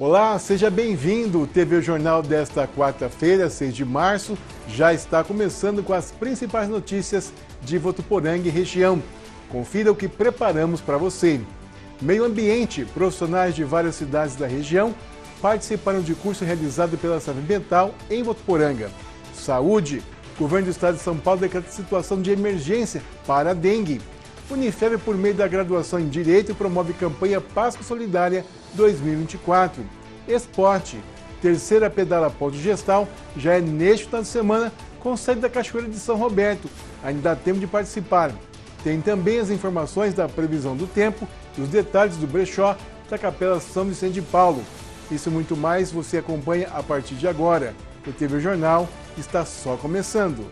Olá, seja bem-vindo. O TV Jornal desta quarta-feira, 6 de março, já está começando com as principais notícias de Votuporanga e região. Confira o que preparamos para você. Meio ambiente, profissionais de várias cidades da região participaram de curso realizado pela Saúde Ambiental em Votuporanga. Saúde, governo do estado de São Paulo decreta situação de emergência para a dengue. Unifeb por meio da graduação em Direito, promove campanha Páscoa Solidária 2024. Esporte. Terceira pedala gestal já é neste final de semana com sede da Cachoeira de São Roberto. Ainda há tempo de participar. Tem também as informações da previsão do tempo e os detalhes do brechó da Capela São Vicente de Paulo. Isso e muito mais você acompanha a partir de agora. O TV Jornal está só começando.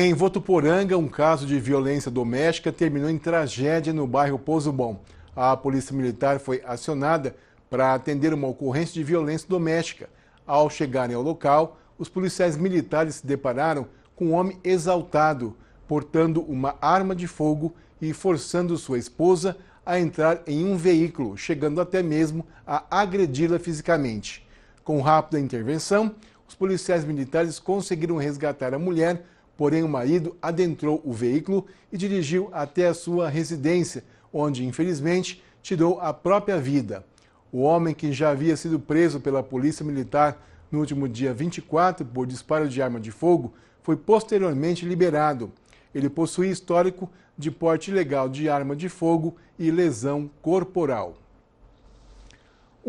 Em Votuporanga, um caso de violência doméstica terminou em tragédia no bairro Pouso Bom. A polícia militar foi acionada para atender uma ocorrência de violência doméstica. Ao chegarem ao local, os policiais militares se depararam com um homem exaltado, portando uma arma de fogo e forçando sua esposa a entrar em um veículo, chegando até mesmo a agredi-la fisicamente. Com rápida intervenção, os policiais militares conseguiram resgatar a mulher Porém, o marido adentrou o veículo e dirigiu até a sua residência, onde, infelizmente, tirou a própria vida. O homem que já havia sido preso pela Polícia Militar no último dia 24 por disparo de arma de fogo foi posteriormente liberado. Ele possui histórico de porte ilegal de arma de fogo e lesão corporal.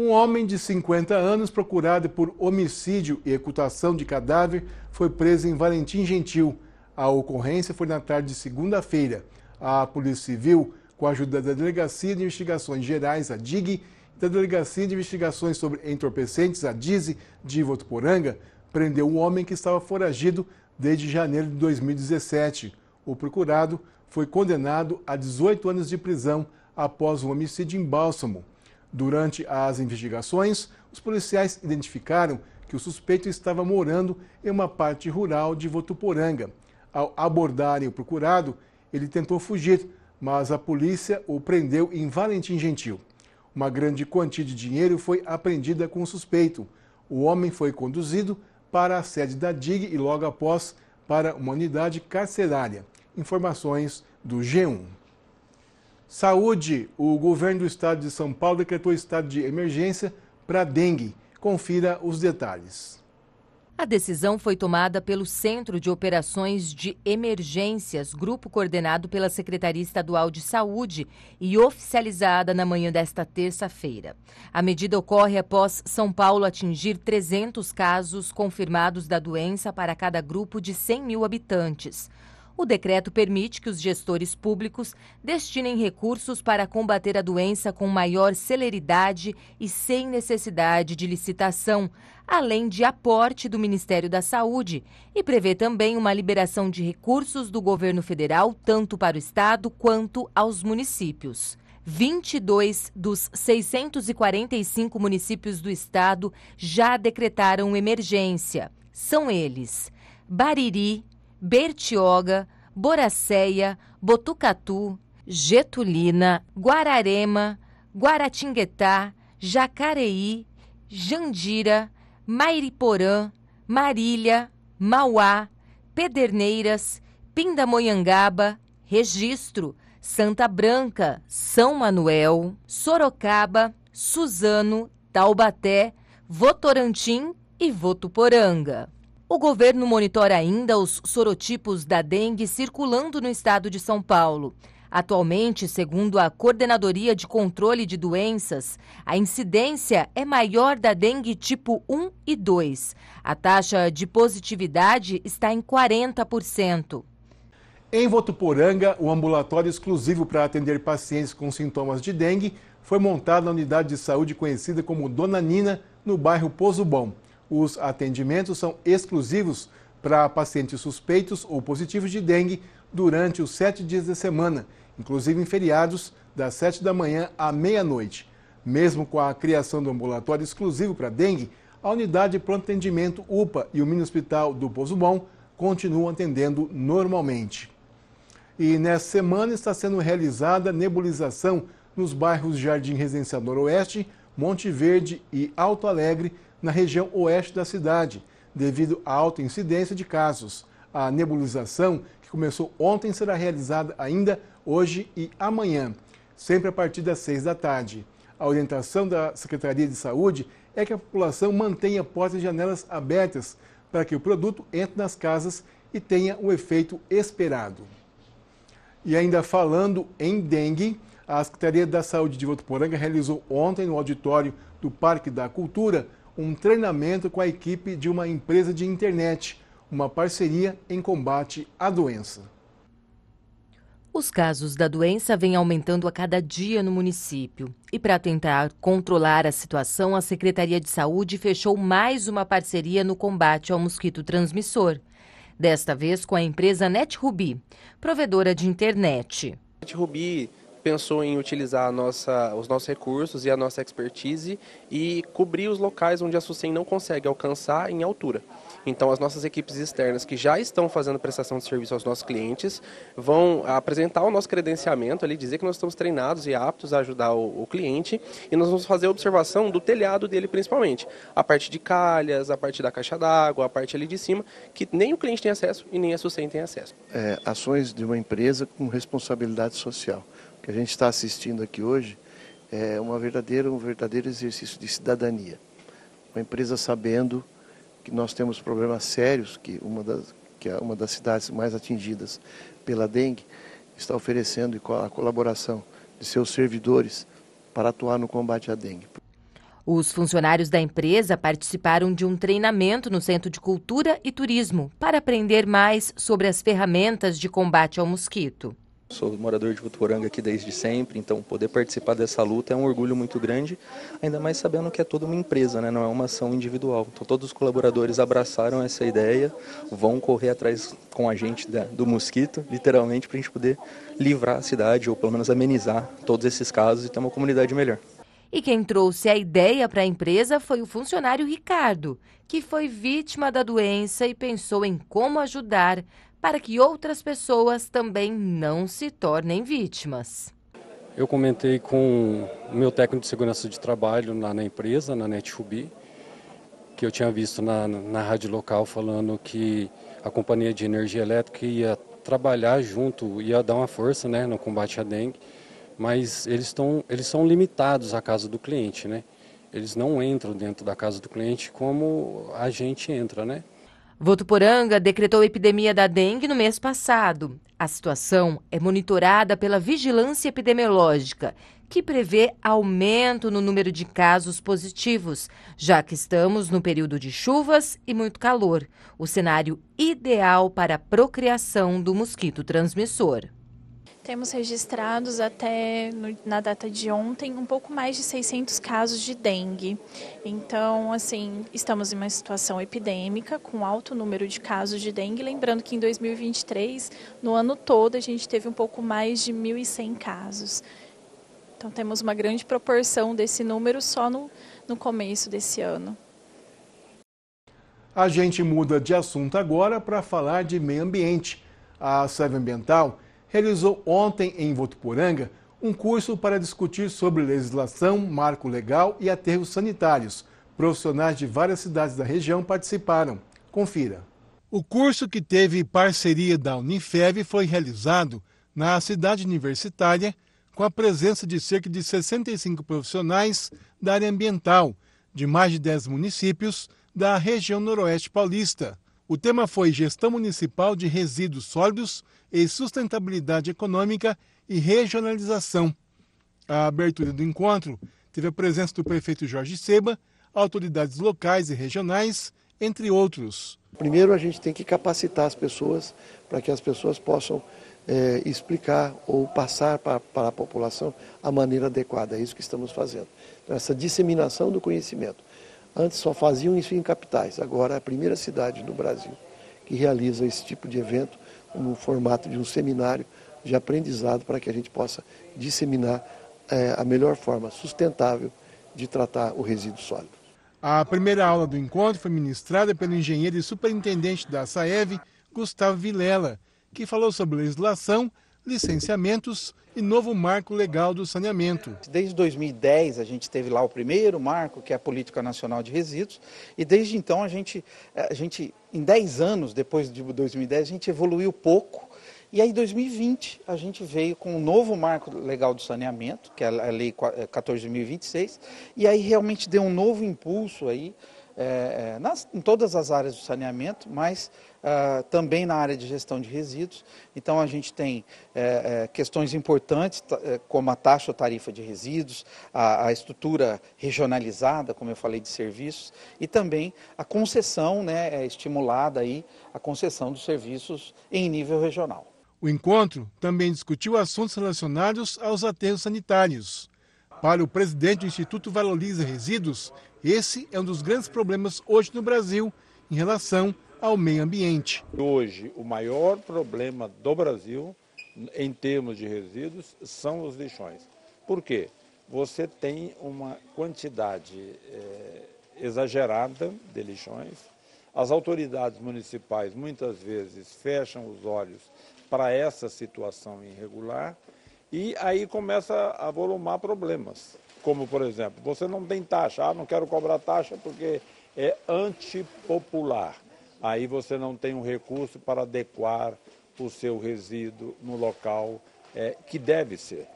Um homem de 50 anos procurado por homicídio e ocultação de cadáver foi preso em Valentim Gentil. A ocorrência foi na tarde de segunda-feira. A Polícia Civil, com a ajuda da Delegacia de Investigações Gerais, a DIG, e da Delegacia de Investigações sobre Entorpecentes, a DISE, de Votuporanga, prendeu um homem que estava foragido desde janeiro de 2017. O procurado foi condenado a 18 anos de prisão após um homicídio em Bálsamo. Durante as investigações, os policiais identificaram que o suspeito estava morando em uma parte rural de Votuporanga. Ao abordarem o procurado, ele tentou fugir, mas a polícia o prendeu em Valentim Gentil. Uma grande quantia de dinheiro foi apreendida com o suspeito. O homem foi conduzido para a sede da DIG e logo após para uma unidade carcerária. Informações do G1. Saúde, o governo do estado de São Paulo decretou estado de emergência para dengue. Confira os detalhes. A decisão foi tomada pelo Centro de Operações de Emergências, grupo coordenado pela Secretaria Estadual de Saúde e oficializada na manhã desta terça-feira. A medida ocorre após São Paulo atingir 300 casos confirmados da doença para cada grupo de 100 mil habitantes. O decreto permite que os gestores públicos destinem recursos para combater a doença com maior celeridade e sem necessidade de licitação, além de aporte do Ministério da Saúde, e prevê também uma liberação de recursos do governo federal tanto para o estado quanto aos municípios. 22 dos 645 municípios do estado já decretaram emergência. São eles: Bariri, Bertioga, Boracéia, Botucatu, Getulina, Guararema, Guaratinguetá, Jacareí, Jandira, Mairiporã, Marília, Mauá, Pederneiras, Pindamonhangaba, Registro, Santa Branca, São Manuel, Sorocaba, Suzano, Taubaté, Votorantim e Votuporanga. O governo monitora ainda os sorotipos da dengue circulando no estado de São Paulo. Atualmente, segundo a Coordenadoria de Controle de Doenças, a incidência é maior da dengue tipo 1 e 2. A taxa de positividade está em 40%. Em Votuporanga, o um ambulatório exclusivo para atender pacientes com sintomas de dengue foi montado na unidade de saúde conhecida como Dona Nina, no bairro Pozo Bom. Os atendimentos são exclusivos para pacientes suspeitos ou positivos de dengue durante os sete dias da semana, inclusive em feriados, das sete da manhã à meia-noite. Mesmo com a criação do ambulatório exclusivo para dengue, a unidade de pronto atendimento UPA e o mini hospital do Pouso Bom continuam atendendo normalmente. E nesta semana está sendo realizada nebulização nos bairros Jardim Residencial Noroeste, Monte Verde e Alto Alegre na região oeste da cidade, devido à alta incidência de casos. A nebulização, que começou ontem, será realizada ainda hoje e amanhã, sempre a partir das seis da tarde. A orientação da Secretaria de Saúde é que a população mantenha portas e janelas abertas para que o produto entre nas casas e tenha o efeito esperado. E ainda falando em dengue, a Secretaria da Saúde de Votuporanga realizou ontem no auditório do Parque da Cultura um treinamento com a equipe de uma empresa de internet, uma parceria em combate à doença. Os casos da doença vêm aumentando a cada dia no município. E para tentar controlar a situação, a Secretaria de Saúde fechou mais uma parceria no combate ao mosquito transmissor. Desta vez com a empresa NetRubi, provedora de internet. NetRubi pensou em utilizar nossa, os nossos recursos e a nossa expertise e cobrir os locais onde a SUSEM não consegue alcançar em altura. Então, as nossas equipes externas que já estão fazendo prestação de serviço aos nossos clientes vão apresentar o nosso credenciamento, ali, dizer que nós estamos treinados e aptos a ajudar o, o cliente e nós vamos fazer a observação do telhado dele principalmente, a parte de calhas, a parte da caixa d'água, a parte ali de cima, que nem o cliente tem acesso e nem a SUSEM tem acesso. É, ações de uma empresa com responsabilidade social que a gente está assistindo aqui hoje é uma verdadeira, um verdadeiro exercício de cidadania. Uma empresa sabendo que nós temos problemas sérios, que uma das, que é uma das cidades mais atingidas pela dengue, está oferecendo a colaboração de seus servidores para atuar no combate à dengue. Os funcionários da empresa participaram de um treinamento no Centro de Cultura e Turismo para aprender mais sobre as ferramentas de combate ao mosquito. Sou morador de Votuporanga aqui desde sempre, então poder participar dessa luta é um orgulho muito grande, ainda mais sabendo que é toda uma empresa, né? não é uma ação individual. Então todos os colaboradores abraçaram essa ideia, vão correr atrás com a gente da, do mosquito, literalmente, para a gente poder livrar a cidade ou pelo menos amenizar todos esses casos e ter uma comunidade melhor. E quem trouxe a ideia para a empresa foi o funcionário Ricardo, que foi vítima da doença e pensou em como ajudar para que outras pessoas também não se tornem vítimas. Eu comentei com o meu técnico de segurança de trabalho lá na empresa, na NetRubi, que eu tinha visto na, na rádio local falando que a companhia de energia elétrica ia trabalhar junto, ia dar uma força né, no combate à dengue, mas eles, estão, eles são limitados à casa do cliente, né? Eles não entram dentro da casa do cliente como a gente entra, né? Votuporanga decretou epidemia da dengue no mês passado. A situação é monitorada pela Vigilância Epidemiológica, que prevê aumento no número de casos positivos, já que estamos no período de chuvas e muito calor o cenário ideal para a procriação do mosquito transmissor. Temos registrados até no, na data de ontem um pouco mais de 600 casos de dengue. Então, assim, estamos em uma situação epidêmica com alto número de casos de dengue. Lembrando que em 2023, no ano todo, a gente teve um pouco mais de 1.100 casos. Então, temos uma grande proporção desse número só no, no começo desse ano. A gente muda de assunto agora para falar de meio ambiente. A Sérvia Ambiental realizou ontem em Votuporanga um curso para discutir sobre legislação, marco legal e aterros sanitários. Profissionais de várias cidades da região participaram. Confira. O curso que teve parceria da Unifev foi realizado na cidade universitária com a presença de cerca de 65 profissionais da área ambiental de mais de 10 municípios da região noroeste paulista. O tema foi Gestão Municipal de Resíduos Sólidos e Sustentabilidade Econômica e Regionalização. A abertura do encontro teve a presença do prefeito Jorge Seba, autoridades locais e regionais, entre outros. Primeiro, a gente tem que capacitar as pessoas para que as pessoas possam é, explicar ou passar para, para a população a maneira adequada. É isso que estamos fazendo. Então, essa disseminação do conhecimento. Antes só faziam isso em capitais. Agora é a primeira cidade no Brasil que realiza esse tipo de evento no formato de um seminário de aprendizado para que a gente possa disseminar é, a melhor forma sustentável de tratar o resíduo sólido. A primeira aula do encontro foi ministrada pelo engenheiro e superintendente da SAEV, Gustavo Vilela, que falou sobre legislação, licenciamentos e novo marco legal do saneamento. Desde 2010 a gente teve lá o primeiro marco, que é a Política Nacional de Resíduos, e desde então a gente, eh, a gente em 10 anos depois de 2010, a gente evoluiu pouco. E aí, em 2020, a gente veio com um novo marco legal do saneamento, que é a Lei 14.026, eh, e aí realmente deu um novo impulso aí, é, nas, em todas as áreas do saneamento, mas uh, também na área de gestão de resíduos. Então, a gente tem eh, eh, questões importantes, eh, como a taxa ou tarifa de resíduos, a, a, estrutura regionalizada, como eu falei, de serviços, e também a concessão, né, é estimulada aí, a concessão dos serviços em nível regional. O encontro também discutiu assuntos relacionados aos aterros sanitários. Para o presidente do Instituto Valoriza Resíduos, esse é um dos grandes problemas hoje no Brasil em relação ao meio ambiente. Hoje, o maior problema do Brasil, em termos de resíduos, são os lixões. Por quê? Você tem uma quantidade é, exagerada de lixões. As autoridades municipais muitas vezes fecham os olhos para essa situação irregular e aí começa a volumar problemas. Como, por exemplo, você não tem taxa, ah, não quero cobrar taxa porque é antipopular. Aí você não tem um recurso para adequar o seu resíduo no local é, que deve ser.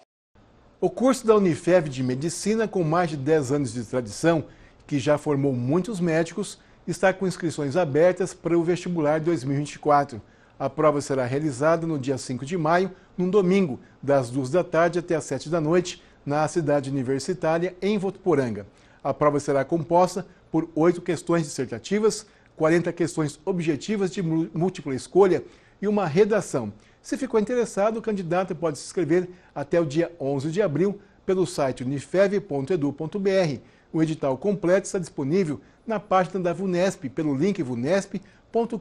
O curso da Unifev de Medicina, com mais de 10 anos de tradição, que já formou muitos médicos, está com inscrições abertas para o vestibular 2024. A prova será realizada no dia 5 de maio, num domingo, das 2 da tarde até as 7 da noite, na cidade universitária, em Votuporanga. A prova será composta por oito questões dissertativas, 40 questões objetivas de múltipla escolha e uma redação. Se ficou interessado, o candidato pode se inscrever até o dia 11 de abril pelo site unifev.edu.br. O edital completo está disponível na página da VUNESP pelo link vunesp.com.br.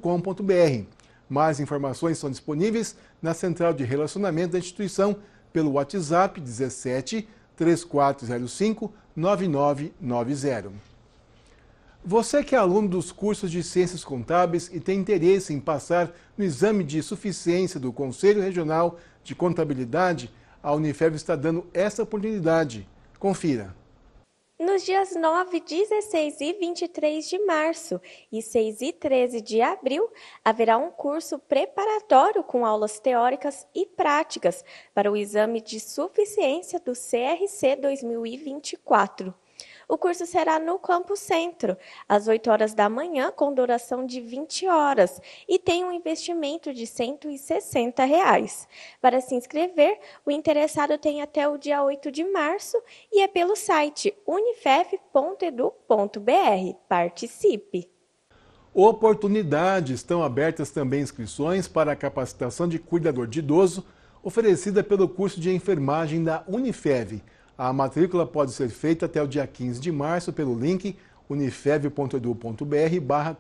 Mais informações são disponíveis na Central de Relacionamento da instituição pelo WhatsApp 17 3405 9990. Você que é aluno dos cursos de Ciências Contábeis e tem interesse em passar no exame de suficiência do Conselho Regional de Contabilidade, a Unifeb está dando essa oportunidade. Confira. Nos dias 9, 16 e 23 de março e 6 e 13 de abril, haverá um curso preparatório com aulas teóricas e práticas para o exame de suficiência do CRC 2024. O curso será no Campo Centro, às 8 horas da manhã, com duração de 20 horas e tem um investimento de R$ 160. Reais. Para se inscrever, o interessado tem até o dia 8 de março e é pelo site unifef.edu.br. Participe! Oportunidades estão abertas também inscrições para a capacitação de cuidador de idoso oferecida pelo curso de enfermagem da Unifev. A matrícula pode ser feita até o dia 15 de março pelo link unifev.edu.br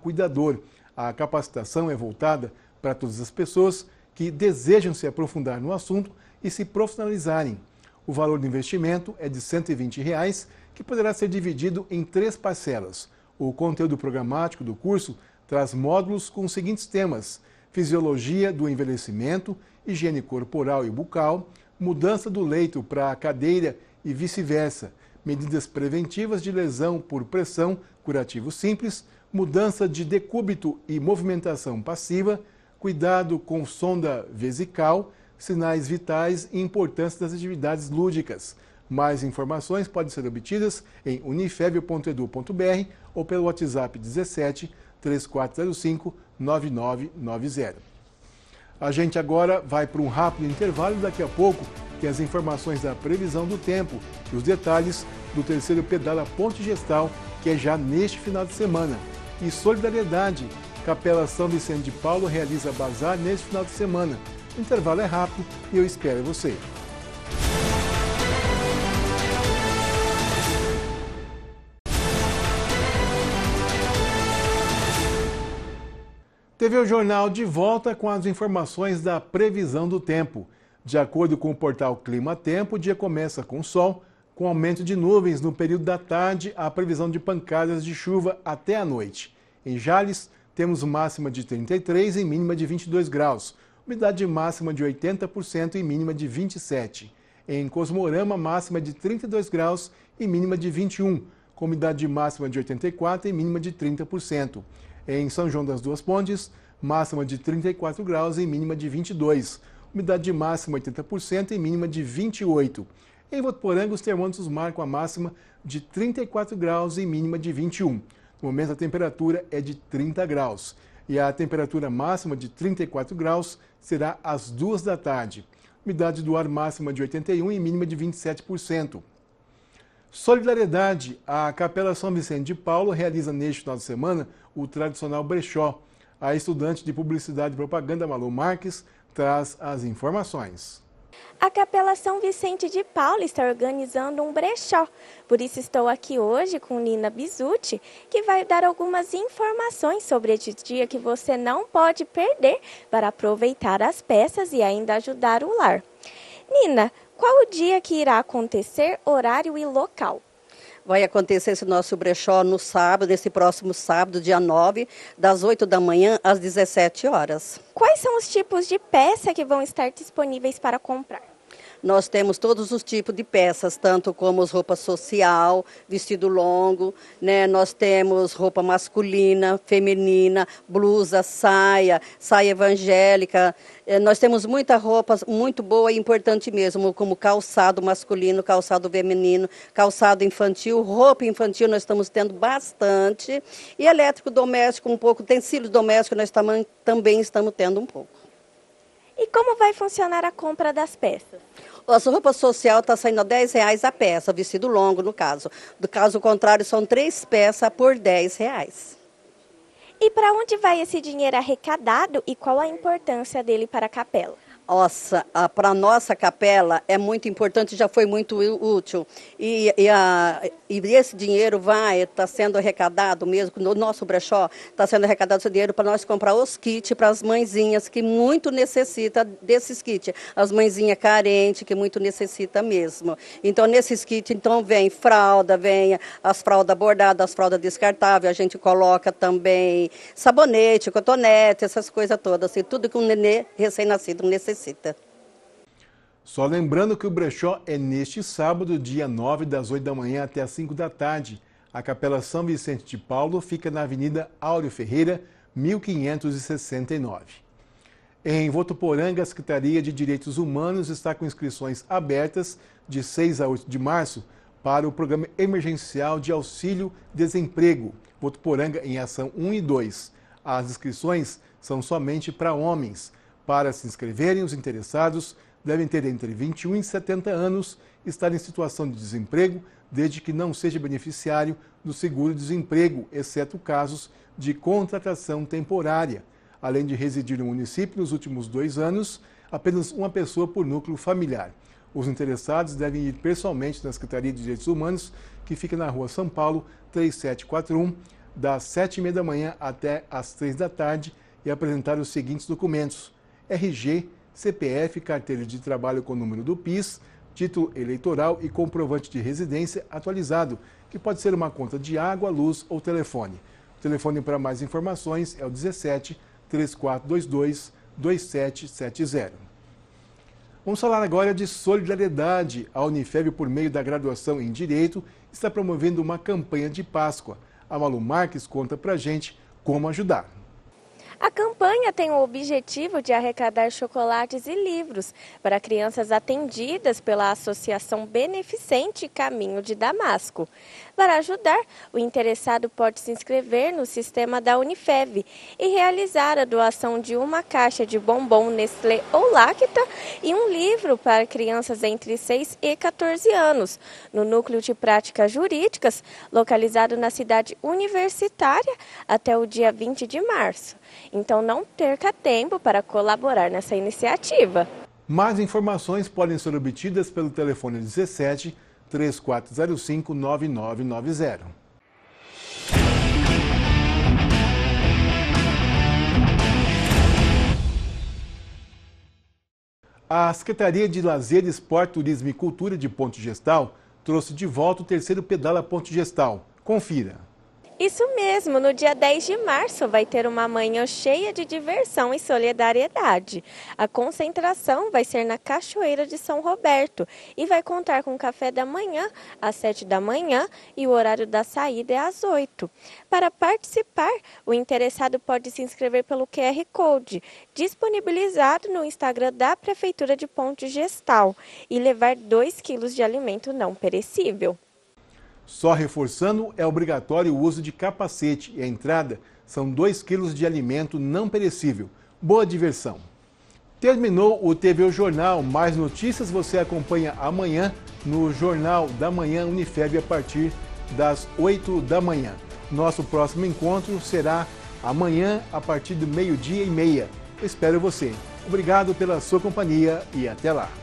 cuidador. A capacitação é voltada para todas as pessoas que desejam se aprofundar no assunto e se profissionalizarem. O valor do investimento é de R$ 120, reais, que poderá ser dividido em três parcelas. O conteúdo programático do curso traz módulos com os seguintes temas: fisiologia do envelhecimento, higiene corporal e bucal, mudança do leito para a cadeira e vice-versa. Medidas preventivas de lesão por pressão, curativo simples, mudança de decúbito e movimentação passiva, cuidado com sonda vesical, sinais vitais e importância das atividades lúdicas. Mais informações podem ser obtidas em unifev.edu.br ou pelo WhatsApp 17 3405 9990. A gente agora vai para um rápido intervalo e daqui a pouco tem as informações da previsão do tempo e os detalhes do terceiro pedal da Ponte Gestal, que é já neste final de semana. E solidariedade. Capela São Vicente de Paulo realiza bazar neste final de semana. O intervalo é rápido e eu espero você. TV o Jornal de volta com as informações da previsão do tempo. De acordo com o portal Clima Tempo, o dia começa com sol, com aumento de nuvens no período da tarde, a previsão de pancadas de chuva até a noite. Em Jales, temos máxima de 33 e mínima de 22 graus, umidade máxima de 80% e mínima de 27. Em Cosmorama, máxima de 32 graus e mínima de 21, com umidade máxima de 84 e mínima de 30%. Em São João das Duas Pontes, máxima de 34 graus e mínima de 22. Umidade de máxima 80% e mínima de 28. Em Votuporanga, os termômetros marcam a máxima de 34 graus e mínima de 21. No momento, a temperatura é de 30 graus. E a temperatura máxima de 34 graus será às 2 da tarde. Umidade do ar máxima de 81% e mínima de 27%. Solidariedade, a Capela São Vicente de Paulo realiza neste final de semana o tradicional brechó. A estudante de Publicidade e Propaganda, Malu Marques, traz as informações. A Capela São Vicente de Paulo está organizando um brechó. Por isso estou aqui hoje com Nina Bizuti, que vai dar algumas informações sobre este dia que você não pode perder para aproveitar as peças e ainda ajudar o lar. Nina, qual o dia que irá acontecer, horário e local? Vai acontecer esse nosso brechó no sábado, nesse próximo sábado, dia 9, das 8 da manhã às 17 horas. Quais são os tipos de peça que vão estar disponíveis para comprar? Nós temos todos os tipos de peças, tanto como as roupa social, vestido longo, né? Nós temos roupa masculina, feminina, blusa, saia, saia evangélica. Eh, nós temos muita roupa muito boa e importante mesmo, como calçado masculino, calçado feminino, calçado infantil, roupa infantil nós estamos tendo bastante. E elétrico doméstico um pouco, utensílio doméstico. nós também estamos tendo um pouco. E como vai funcionar a compra das peças? As roupas social estão tá saindo a 10 reais a peça, vestido longo, no caso. Do caso contrário, são três peças por 10 reais. E para onde vai esse dinheiro arrecadado e qual a importância dele para a capela? nossa, para nossa capela é muito importante, já foi muito útil. E, e, a, e esse dinheiro vai, está sendo arrecadado mesmo, no nosso brechó, está sendo arrecadado esse dinheiro para nós comprar os kits para as mãezinhas que muito necessita desses kits. As mãezinhas carentes, que muito necessita mesmo. Então, nesses kits, então, vem fralda, vem as fraldas bordadas, as fraldas descartáveis, a gente coloca também sabonete, cotonete, essas coisas todas, assim, tudo que um nenê recém-nascido necessita. Só lembrando que o brechó é neste sábado, dia 9, das 8 da manhã até as 5 da tarde. A Capela São Vicente de Paulo fica na Avenida Áureo Ferreira, 1569. Em Votuporanga, a Secretaria de Direitos Humanos está com inscrições abertas de 6 a 8 de março para o Programa Emergencial de Auxílio Desemprego, Votuporanga em Ação 1 e 2. As inscrições são somente para homens. Para se inscreverem, os interessados devem ter entre 21 e 70 anos, estar em situação de desemprego, desde que não seja beneficiário do seguro-desemprego, exceto casos de contratação temporária. Além de residir no município nos últimos dois anos, apenas uma pessoa por núcleo familiar. Os interessados devem ir pessoalmente na Secretaria de Direitos Humanos, que fica na rua São Paulo, 3741, das 7h30 da manhã até às 3 da tarde, e apresentar os seguintes documentos RG, CPF, carteira de trabalho com número do PIS, título eleitoral e comprovante de residência atualizado, que pode ser uma conta de água, luz ou telefone. O telefone para mais informações é o 17 3422 2770. Vamos falar agora de solidariedade. A Unifeb, por meio da graduação em Direito, está promovendo uma campanha de Páscoa. A Malu Marques conta para gente como ajudar. A campanha tem o objetivo de arrecadar chocolates e livros para crianças atendidas pela Associação Beneficente Caminho de Damasco. Para ajudar, o interessado pode se inscrever no sistema da Unifev e realizar a doação de uma caixa de bombom Nestlé ou Lacta e um livro para crianças entre 6 e 14 anos, no Núcleo de Práticas Jurídicas, localizado na cidade universitária, até o dia 20 de março. Então não perca tempo para colaborar nessa iniciativa. Mais informações podem ser obtidas pelo telefone 17 3405 9990. A Secretaria de Lazer, Esporte, Turismo e Cultura de Ponte Gestal trouxe de volta o terceiro pedala Ponte Gestal. Confira. Isso mesmo, no dia 10 de março vai ter uma manhã cheia de diversão e solidariedade. A concentração vai ser na Cachoeira de São Roberto e vai contar com café da manhã às 7 da manhã e o horário da saída é às 8. Para participar, o interessado pode se inscrever pelo QR Code, disponibilizado no Instagram da Prefeitura de Ponte Gestal, e levar 2 quilos de alimento não perecível. Só reforçando, é obrigatório o uso de capacete e a entrada são 2 quilos de alimento não perecível. Boa diversão! Terminou o TV o Jornal. Mais notícias você acompanha amanhã no Jornal da Manhã Unifeb a partir das 8 da manhã. Nosso próximo encontro será amanhã a partir do meio-dia e meia. Espero você. Obrigado pela sua companhia e até lá.